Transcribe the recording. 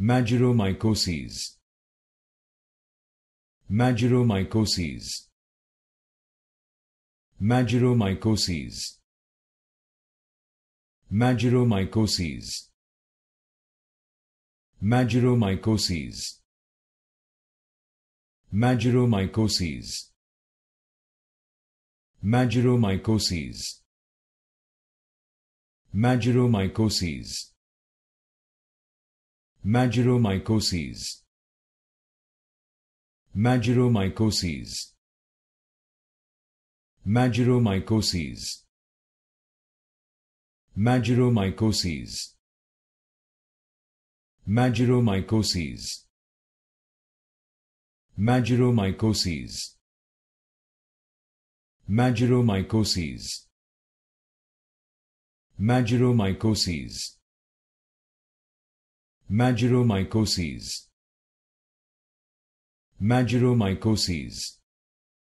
Magiromycoses Magiromycoses Magiromycoses Magiromycoses Magiromycoses Magiromycoses Magiromycoses Magiromycoses Magiromycoses Magiromycoses Magiromycoses Magiromycoses Magiromycoses Magiromycoses Magiromycoses Magiromycoses Magiromycoses. Magiromycoses.